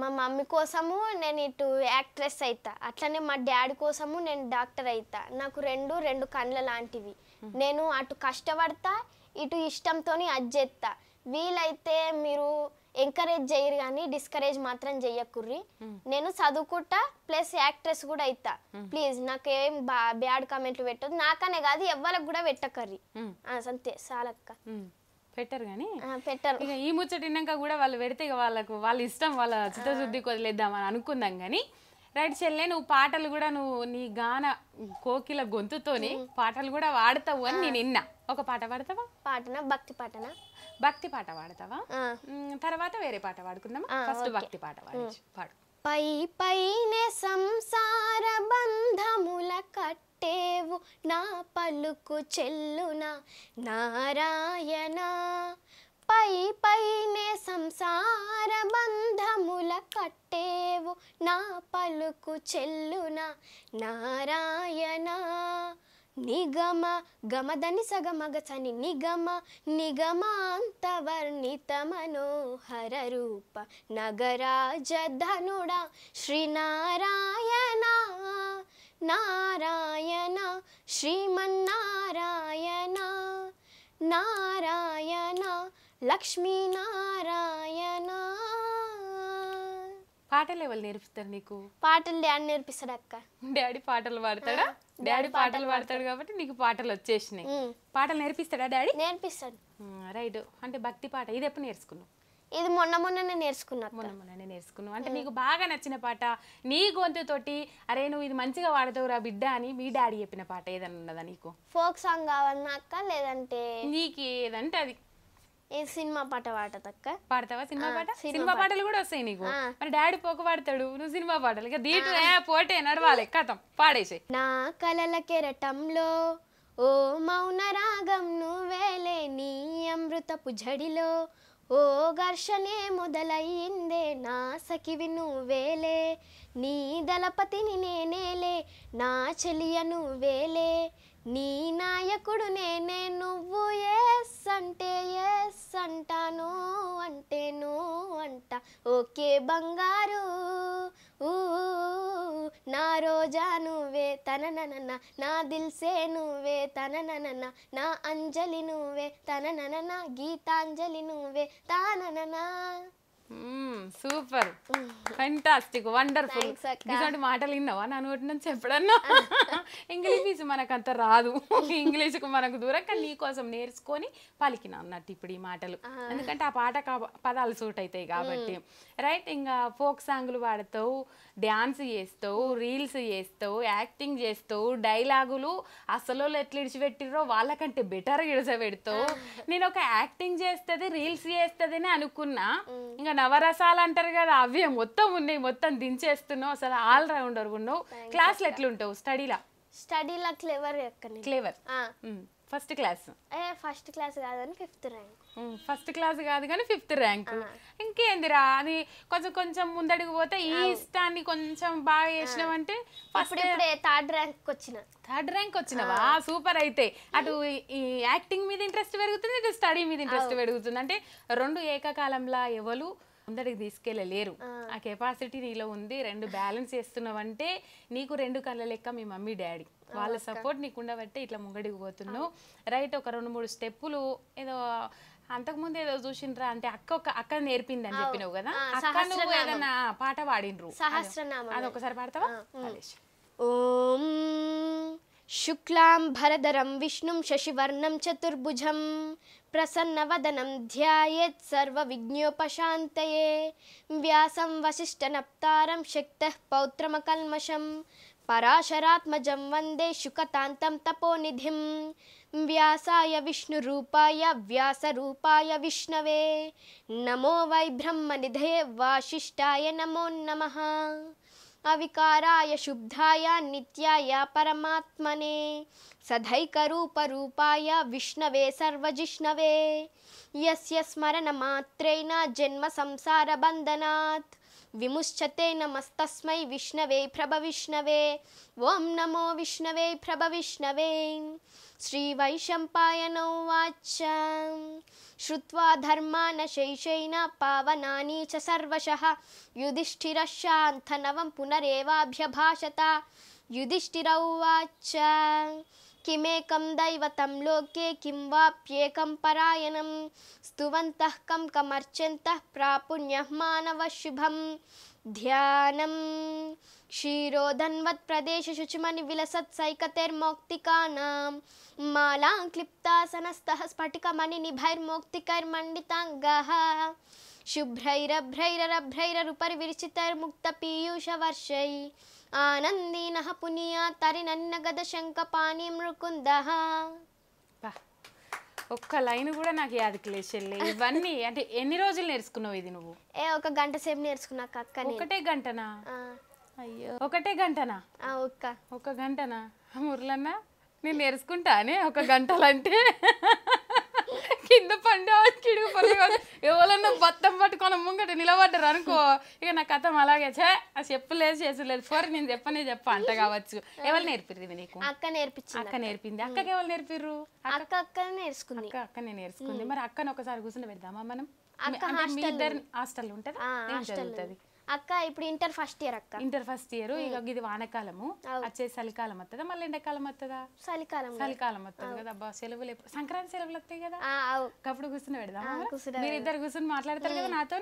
మా మమ్మీ కోసము నేను ఇటు యాక్ట్రెస్ అవుతా అట్లనే మా డాడీ కోసము నేను డాక్టర్ అవుతా నాకు రెండు రెండు కండ్ల లాంటివి నేను అటు కష్టపడతా ఇటు ఇష్టంతో అజ్జెత్తా వీలైతే మీరు ఎంకరేజ్ చేయరు కానీ డిస్కరేజ్ మాత్రం చెయ్యకుర్రి hmm. నేను చదువుకుంటా ప్లస్ యాక్ట్రెస్ కూడా అయితా ప్లీజ్ నాకు ఏం బ్యాడ్ కామెంట్లు పెట్టదు నాకనే కాదు ఎవ్వరికి కూడా పెట్టకర్రి అంతే hmm. చాలక్క hmm. పెట్టరు కానీ పెట్టరు ఇక ఈ ముచ్చటినాక కూడా వాళ్ళు పెడితే వాళ్ళకు వాళ్ళ ఇష్టం వాళ్ళ చిత్తశుద్ధి అని అనుకుందాం కానీ రైట్ చెల్లే నువ్వు పాటలు కూడా నువ్వు నీ గాన కోకిల గొంతుతోని పాటలు కూడా వాడతావు అని నేను విన్నా ఒక పాట పాడతావా పాటన భక్తి పాటనా భక్తి పాట పాడతావా తర్వాత వేరే పాట పాడుకుందామా ఫస్ట్ భక్తి పాట పాడు పై పైనే సంసార బంధముల కట్టేవు నా పలుకు చెల్లున నారాయణ పై పైనే సంసార బంధముల కట్టేవు నా పలుకు చెల్లున నారాయణ निगम गमधनि सगमगनि निगम निगमान्तवर्णित मनोहररूप नगराज धनु श्रीनारायण नारायण श्रीमन्नारायण नारायण लक्ष्मी नारायण పాటలు ఎవరు నేర్పిస్తారు నీకు పాటలు డాడీ నేర్పిస్తాడు అక్క డాడీ పాటలు పాడతాడా డాడీ పాటలు పాడతాడు కాబట్టి నీకు పాటలు వచ్చేసినాయి పాటలు నేర్పిస్తాడా డాడీ నేర్పిస్తాడు రైట్ అంటే భక్తి పాట ఇది ఎప్పుడు నేర్చుకున్నావు ఇది మొన్న మొన్ననే నేర్చుకున్నా మొన్న మొన్ననే నేర్చుకున్నావు అంటే నీకు బాగా నచ్చిన పాట నీ గొంతుతోటి అరే నువ్వు ఇది మంచిగా వాడతావు రా బిడ్డ అని మీ డాడీ చెప్పిన పాట ఏదన్నా ఉన్నదా నీకు ఫోక్ సాంగ్ కావాలన్నా అక్క లేదంటే నీకు ఏదంటే అది ఏ సినిమా పాట పాట పాడతావా సినిమా పాట సినిమా పాటలు కూడా వస్తాయి నీకు మరి డాడీ పోక పాడతాడు నువ్వు సినిమా పాటలు దీంట్లో పోటే నడవాలి కథం పాడేసే నా కలల కెరటంలో ఓ మౌన రాగం నువ్వేలే నీ అమృతపు జడిలో ఓ ఘర్షణే మొదలయ్యిందే నా సఖివి నువ్వేలే నీ దళపతిని నేనేలే నా చెలియ నువ్వేలే నీ నాయకుడు నేనే నువ్వు ఎస్ అంటే ఎస్ అంటాను అంటే నువ్వు అంట ఓకే బంగారు నా రోజా నువ్వే తనననన నా దిల్సే నువ్వే తనననన నా అంజలి నువ్వే తననన గీతాంజలి నువ్వే తానననా సూపర్ ఫెంటాస్టిక్ వండర్ఫుల్ ఇటువంటి మాటలు విన్నావా నా నోటి నుంచి చెప్పడన్నా ఇంగ్లీష్ మనకు అంత రాదు ఇంగ్లీష్కు మనకు దూరం కానీ నీకోసం నేర్చుకొని పలికిన అన్నట్టు ఇప్పుడు ఈ మాటలు ఎందుకంటే ఆ పాట పదాలు సూట్ అవుతాయి కాబట్టి రైట్ ఇంకా ఫోక్ సాంగ్లు పాడతావు డ్యాన్స్ చేస్తావు రీల్స్ చేస్తావు యాక్టింగ్ చేస్తావు డైలాగులు అసలు ఎట్లా ఇడిచిపెట్టిరో వాళ్ళకంటే బెటర్ ఇడిచబెడతావు నేను ఒక యాక్టింగ్ చేస్తుంది రీల్స్ అని అనుకున్నా ఇంకా నవరసాలు అంటారు కదా అవే మొత్తం ఉన్నాయి మొత్తం దించేస్తున్నావు అసలు ఆల్ రౌండర్ ఉన్నావు క్లాస్లు ఎట్లుంటావు స్టడీలా స్టడీలా clever clever first class first class కాదు కానీ ఫిఫ్త్ ర్యాంక్ ఫస్ట్ క్లాస్ కాదు కానీ ఫిఫ్త్ ర్యాంక్ ఇంకేందిరా అది కొంచెం కొంచెం ముందడుగు పోతే ఈ ఇష్టాన్ని కొంచెం బాగా చేసినావంటే ఫస్ట్ థర్డ్ ర్యాంక్ వచ్చిన థర్డ్ ర్యాంక్ వచ్చినవా సూపర్ అయితే అటు ఈ యాక్టింగ్ మీద ఇంట్రెస్ట్ పెరుగుతుంది ఇటు స్టడీ మీద ఇంట్రెస్ట్ పెరుగుతుంది అంటే రెండు ఏకకాలంలో ఎవరు ముందడికి తీసుకెళ్ళలేరు ఆ కెపాసిటీ నీలో ఉంది రెండు బ్యాలెన్స్ చేస్తున్నావంటే నీకు రెండు కళ్ళ లెక్క మీ మమ్మీ డాడీ వాళ్ళ సపోర్ట్ నీకు ఉండబట్టే ఇట్లా ముంగడికి పోతున్నావు రైట్ ఒక రెండు మూడు స్టెప్పులు ఏదో అంతకుముందు ఏదో చూసిండ్రా అంటే అక్క ఒక అక్క నేర్పింది అని చెప్పినావు కదా అక్క నువ్వు ఏదన్నా పాట పాడిండ్రు అది ఒకసారి పాడతావా ఓం శుక్లాం భరధరం విష్ణుం శశివర్ణం చతుర్భుజం प्रसन्नवदनं ध्यायेत् सर्वविघ्नोपशान्तये व्यासं वसिष्ठनप्तारं शक्तः पौत्रमकल्मषं पराशरात्मजं वन्दे शुकतान्तं तपोनिधिं व्यासाय विष्णुरूपाय व्यासरूपाय विष्णवे नमो वै ब्रह्मनिधये वासिष्ठाय नमो नमः अविकाराय शुद्धाय नित्याय परमात्मने सधैकरूपरूपाय विष्णवे सर्वजिष्णवे यस्य स्मरणमात्रेण जन्मसंसारबन्धनात् विमुश्चते नमस्तस्मै विष्णवे प्रभविष्णवे ॐ नमो विष्णवे प्रभविष्णवे श्रीवैशम्पायनोवाच श्रुत्वा धर्मान् शैशैन पावनानि च सर्वशः युधिष्ठिरः शान्तनवं पुनरेवाभ्यभाषत युधिष्ठिर उवाच किमेकं दैवतं लोके किं वाप्येकं परायणं स्तुवन्तः कं कमर्चन्तः प्रापुण्यः मानवशुभं ध्यानम् ప్రదేశ శుచిమని విలసత్సైకతైర్మౌక్తికానాం మాలా క్లిప్తాసనస్థ స్ఫటికమణి నిభైర్మౌక్తికైర్మండితాంగః శుభ్రైరభ్రైరరభ్రైరరుపరి విరిచితైర్ముక్త తరి నన్న గద శంక శంఖపాణి మృకుంద ఒక్క లైన్ కూడా నాకు యాదకిలేదు చెల్లి ఇవన్నీ అంటే ఎన్ని రోజులు నేర్చుకున్నావు ఇది నువ్వు ఏ ఒక గంట సేపు నేర్చుకున్నా కక్క ఒకటే గంటనా అయ్యో ఒకటే గంటనా ఒక్క ఒక గంటనా మురళన్న నేను నేర్చుకుంటానే ఒక గంటలంటే కింద పండు కిడు ఎవరన్నా బత్తం పట్టుకొని ముంగట నిలబడ్డారు అనుకో ఇక నా కథం అలాగే చే చెప్పలేదు చేసలేదు ఫోర్ నేను చెప్పనే చెప్ప అంట కావచ్చు ఎవరు నేర్పిరు నీకు అక్క నేర్పించింది అక్క నేర్పింది అక్కకి ఎవరు నేర్పిర్రు అక్క అక్క నేర్చుకుంది అక్క నేను నేర్చుకుంది మరి అక్కను ఒకసారి కూర్చుని పెడదామా మనం ఇద్దరు హాస్టల్ ఉంటుంది అక్క ఇప్పుడు ఇంటర్ ఫస్ట్ ఇయర్ అక్క ఇంటర్ ఫస్ట్ ఇయర్ ఇది వానకాలము వచ్చే చలికాలం వస్తుందా మళ్ళీ ఎండాకాలం వస్తుందా చలికాలం చలికాలం వస్తుంది కదా అబ్బా సెలవులు ఎప్పుడు సంక్రాంతి సెలవులు వస్తాయి కదా అప్పుడు కూర్చుని పెడదాం మీరు ఇద్దరు కూర్చుని మాట్లాడతారు కదా నాతో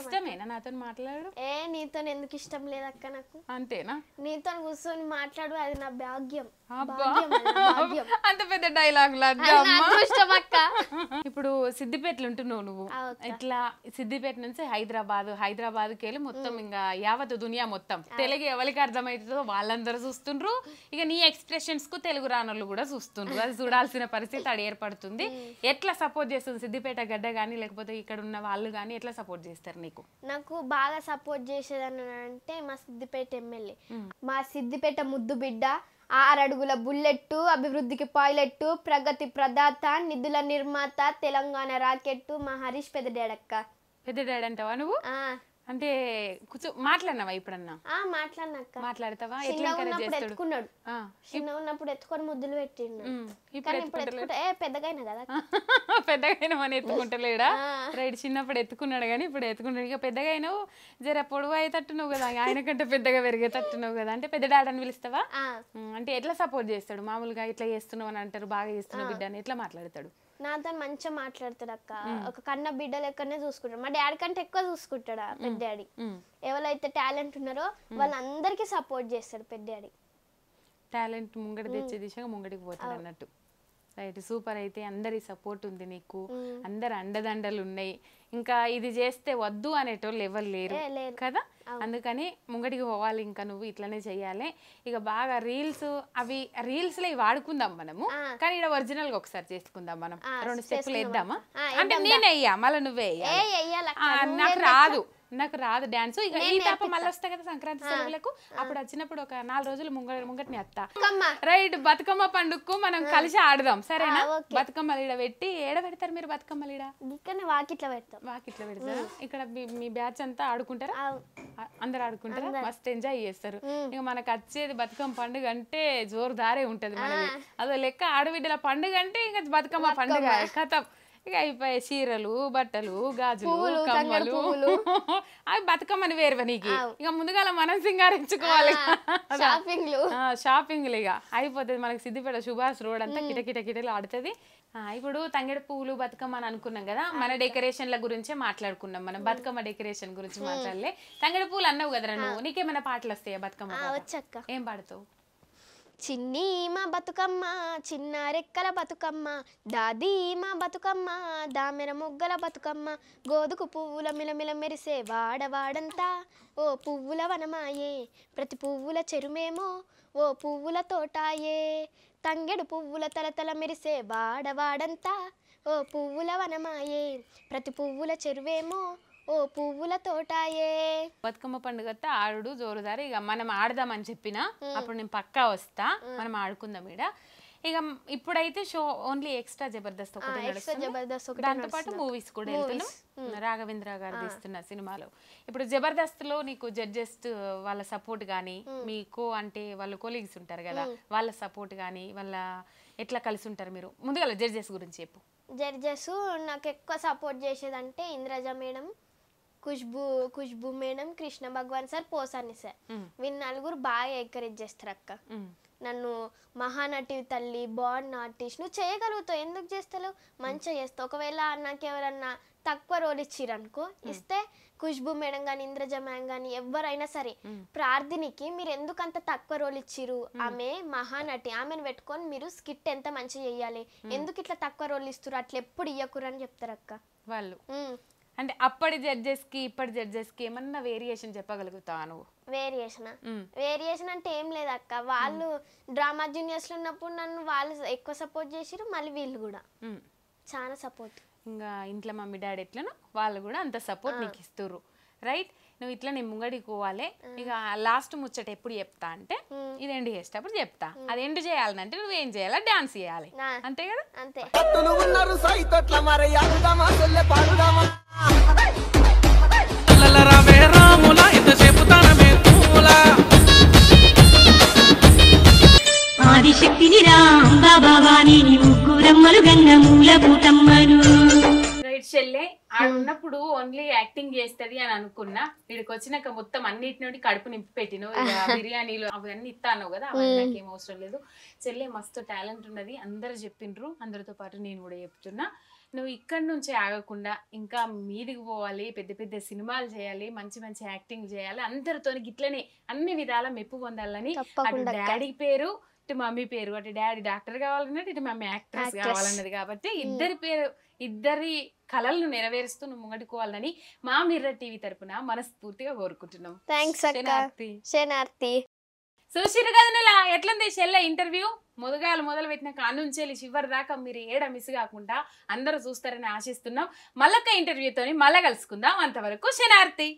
ఇష్టమేనా నాతో మాట్లాడు ఏ నీతో ఎందుకు ఇష్టం లేదు అక్క నాకు అంతేనా నీతో కూర్చొని మాట్లాడు అది నా భాగ్యం అంత పెద్ద డైలాగ్ ఇప్పుడు సిద్దిపేటలు ఉంటున్నావు నువ్వు ఇట్లా సిద్దిపేట నుంచి హైదరాబాద్ హైదరాబాద్ కెళ్ళి మొత్తం ఇంకా యావత్ దునియా మొత్తం తెలుగు ఎవరికి అర్థమవుతుందో వాళ్ళందరూ చూస్తుండ్రు ఇక నీ ఎక్స్ప్రెషన్స్ కు తెలుగు రానోళ్ళు కూడా చూస్తుండ్రు అది చూడాల్సిన పరిస్థితి అది ఏర్పడుతుంది ఎట్లా సపోర్ట్ చేస్తుంది సిద్దిపేట గడ్డ కానీ లేకపోతే ఇక్కడ ఉన్న వాళ్ళు కానీ ఎట్లా సపోర్ట్ చేస్తారు నీకు నాకు బాగా సపోర్ట్ చేసేదని అంటే మా సిద్దిపేట ఎమ్మెల్యే మా సిద్దిపేట ముద్దు బిడ్డ ఆరడుగుల బుల్లెట్టు అభివృద్ధికి పాయిలెట్టు ప్రగతి ప్రదాత నిధుల నిర్మాత తెలంగాణ రాకెట్ మా హరీష్ పెద్ద డాడక్క పెద్ద డాడ్ అంటావా నువ్వు అంటే మాట్లాడినావా ఇప్పుడన్నా ఆ మాట్లాడతావా ఎట్లా చేస్తాడు చిన్న ఉన్నప్పుడు ఎత్తుకొని ముద్దులు పెట్టిండు పెద్దగా కదా అని ఎత్తుకుంటలేడా రైట్ చిన్నప్పుడు ఎత్తుకున్నాడు కానీ ఇప్పుడు ఎత్తుకుంటాడు ఇక పెద్దగా అయినావు జర పొడవు నువ్వు కదా ఆయన కంటే పెద్దగా నువ్వు కదా అంటే పెద్ద డాడీ అని పిలుస్తావా అంటే ఎట్లా సపోర్ట్ చేస్తాడు మామూలుగా ఇట్లా చేస్తున్నావు అని అంటారు బాగా చేస్తున్నావు బిడ్డ అని ఎట్లా మాట్లాడతాడు నాతో మంచిగా మాట్లాడతాడు అక్క ఒక కన్న బిడ్డ లెక్కనే చూసుకుంటాడు మా డాడీ కంటే ఎక్కువ చూసుకుంటాడు పెద్ద డాడీ ఎవరైతే టాలెంట్ ఉన్నారో వాళ్ళందరికీ సపోర్ట్ చేస్తాడు పెద్ద డాడీ టాలెంట్ ముంగడి తెచ్చే దిశగా ముంగడికి పోతాడు అన్నట్టు రైట్ సూపర్ అయితే అందరి సపోర్ట్ ఉంది నీకు అందరు అండదండలు ఉన్నాయి ఇంకా ఇది చేస్తే వద్దు అనేటోళ్ళు ఎవరు లేరు కదా అందుకని ముంగటికి పోవాలి ఇంకా నువ్వు ఇట్లనే చేయాలి ఇక బాగా రీల్స్ అవి రీల్స్ ఇవి వాడుకుందాం మనము కానీ ఇక్కడ గా ఒకసారి చేసుకుందాం మనం రెండు స్టెప్లు వేద్దామా అంటే నేనే మళ్ళీ నువ్వే నాకు రాదు నాకు రాదు డాన్స్ ఇక ఈ తప్ప మళ్ళీ వస్తాయి కదా సంక్రాంతి సెలవులకు అప్పుడు వచ్చినప్పుడు ఒక నాలుగు రోజులు ముంగ ముంగటిని అత్త రైట్ బతుకమ్మ పండుగకు మనం కలిసి ఆడదాం సరేనా బతుకమ్మ లీడ పెట్టి ఏడ పెడతారు మీరు బతుకమ్మ లీడ వాకిట్లో పెడతాం వాకిట్లో పెడతారు ఇక్కడ మీ బ్యాచ్ అంతా ఆడుకుంటారా అందరు ఆడుకుంటారు మస్త్ ఎంజాయ్ చేస్తారు ఇక మనకు వచ్చేది బతుకమ్మ పండుగ అంటే జోరు దారే ఉంటది మనది అదో లెక్క ఆడబిడ్డల పండుగ అంటే ఇంకా బతుకమ్మ పండుగ కథం ఇక అయిపోయి చీరలు బట్టలు గాజులు కమ్మలు అవి బతుకమ్మని వేరువ ఇక ముందుగా మనం సింగారించుకోవాలి షాపింగ్లు షాపింగ్లు ఇక అయిపోతుంది మనకి సిద్దిపేట సుభాష్ రోడ్ అంతా కిటకిట కిటలు ఆడుతుంది ఇప్పుడు తంగిడి పువ్వులు బతుకమ్మ అని అనుకున్నాం కదా మన డెకరేషన్ల గురించే మాట్లాడుకున్నాం మనం బతుకమ్మ డెకరేషన్ గురించి మాట్లాడలే తంగిడి పువ్వులు అన్నావు కదరా నువ్వు నీకేమైనా పాటలు వస్తాయా బతుకమ్మ ఏం పాడుతావు చిన్ని మా బతుకమ్మ రెక్కల బతుకమ్మ దాది మా బతుకమ్మ దామెర మొగ్గల బతుకమ్మ గోధుకు పువ్వుల మిలమిల మెరిసే వాడవాడంతా ఓ పువ్వుల వనమాయే ప్రతి పువ్వుల చెరుమేమో ఓ పువ్వుల తోటాయే తంగెడు పువ్వుల తలతల మెరిసే వాడవాడంతా ఓ పువ్వుల వనమాయే ప్రతి పువ్వుల చెరువేమో ఓ పువ్వుల తోటాయే బతుకమ్మ పండుగ ఆడు జోరుదారు ఇక మనం ఆడదామని చెప్పిన అప్పుడు నేను పక్కా వస్తా మనం ఆడుకుందాం ఇక్కడ ఇక ఇప్పుడైతే షో ఓన్లీ ఎక్స్ట్రా జబర్దస్త్ ఒకటి దాంతో పాటు మూవీస్ కూడా వెళ్తున్నాం రాఘవేంద్ర గారు తీస్తున్న సినిమాలో ఇప్పుడు జబర్దస్త్ లో నీకు జడ్జెస్ వాళ్ళ సపోర్ట్ కానీ మీ కో అంటే వాళ్ళ కోలీగ్స్ ఉంటారు కదా వాళ్ళ సపోర్ట్ కానీ వాళ్ళ ఎట్లా కలిసి ఉంటారు మీరు ముందుగా జడ్జెస్ గురించి చెప్పు జడ్జెస్ నాకు ఎక్కువ సపోర్ట్ చేసేదంటే Indraja madam Khushbu Khushbu madam Krishna Bhagavan sir Posani sir వీళ్ళు నలుగురు బాగా ఎంకరేజ్ చేస్తారు అక్క నన్ను మహానటి తల్లి బాండ్ ఆర్టిస్ట్ నువ్వు చేయగలుగుతావు ఎందుకు చేస్తావు మంచిగా చేస్తావు ఒకవేళ నాకు ఎవరన్నా తక్కువ రోల్ ఇచ్చిరనుకో ఇస్తే ఖుష్బు మేడం కానీ ఇంద్రజ మేడం కానీ ఎవరైనా సరే ప్రార్థినికి మీరు ఎందుకు అంత తక్కువ రోల్ ఇచ్చిరు ఆమె మహానటి ఆమెను పెట్టుకొని మీరు స్కిట్ ఎంత మంచిగా చేయాలి ఎందుకు ఇట్లా తక్కువ రోల్ ఇస్తారు అట్లా ఎప్పుడు ఇయ్యకురు అని చెప్తారు అక్క వాళ్ళు అంటే అప్పటి జడ్జెస్ కి ఇప్పటి జడ్జెస్ కి ఏమన్నా వేరియేషన్ చెప్పగలుగుతావా నువ్వు వేరియేషన్ వేరియేషన్ అంటే ఏం లేదు అక్క వాళ్ళు డ్రామా జూనియర్స్ లో ఉన్నప్పుడు నన్ను వాళ్ళు ఎక్కువ సపోర్ట్ చేసిరు మళ్ళీ వీళ్ళు కూడా చాలా సపోర్ట్ ఇంకా ఇంట్లో మమ్మీ డాడీ ఎట్లనో వాళ్ళు కూడా అంత సపోర్ట్ నీకు ఇస్తుర్రు రైట్ నువ్వు ఇట్లా నీ ముంగడి పోవాలి ఇక లాస్ట్ ముచ్చట ఎప్పుడు చెప్తా అంటే ఇది ఎండ్ చేసేటప్పుడు చెప్తా అది ఎండ్ చేయాలంటే నువ్వు ఏం చేయాలి డాన్స్ చేయాలి అంతే కదా ముగ్గురమ్మలు గంగ మూల సైడ్ చెల్లే ఆడున్నప్పుడు ఓన్లీ యాక్టింగ్ చేస్తది అని అనుకున్నా వీడికి వచ్చినాక మొత్తం అన్నిటి నుండి కడుపు నింపి పెట్టిన బిర్యానీలు అవన్నీ ఇస్తాను కదా అవన్నీ ఏం అవసరం లేదు చెల్లె మస్తు టాలెంట్ ఉన్నది అందరు చెప్పిండ్రు అందరితో పాటు నేను కూడా చెప్తున్నా నువ్వు ఇక్కడి నుంచే ఆగకుండా ఇంకా మీదికి పోవాలి పెద్ద పెద్ద సినిమాలు చేయాలి మంచి మంచి యాక్టింగ్ చేయాలి అందరితో గిట్లనే అన్ని విధాల మెప్పు పొందాలని డాడీ పేరు ఇటు మమ్మీ పేరు అటు డాడీ డాక్టర్ కావాలన్నది ఇటు మమ్మీ యాక్ట్రెస్ కావాలన్నది కాబట్టి ఇద్దరి పేరు ఇద్దరి కళలను నెరవేరుస్తూ నువ్వు ముంగటుకోవాలని మా మిర్ర టీవీ తరపున మనస్ఫూర్తిగా కోరుకుంటున్నాం థ్యాంక్స్ శనార్తి కదా నెలా ఎట్లుంది షెల్ల ఇంటర్వ్యూ మొదగాలు మొదలు పెట్టిన కానుంచేలి చివరి దాకా మీరు ఏడ మిస్ కాకుండా అందరూ చూస్తారని ఆశిస్తున్నాం మళ్ళొక్క ఇంటర్వ్యూతో మళ్ళా కలుసుకుందాం అంతవరకు శనార్తి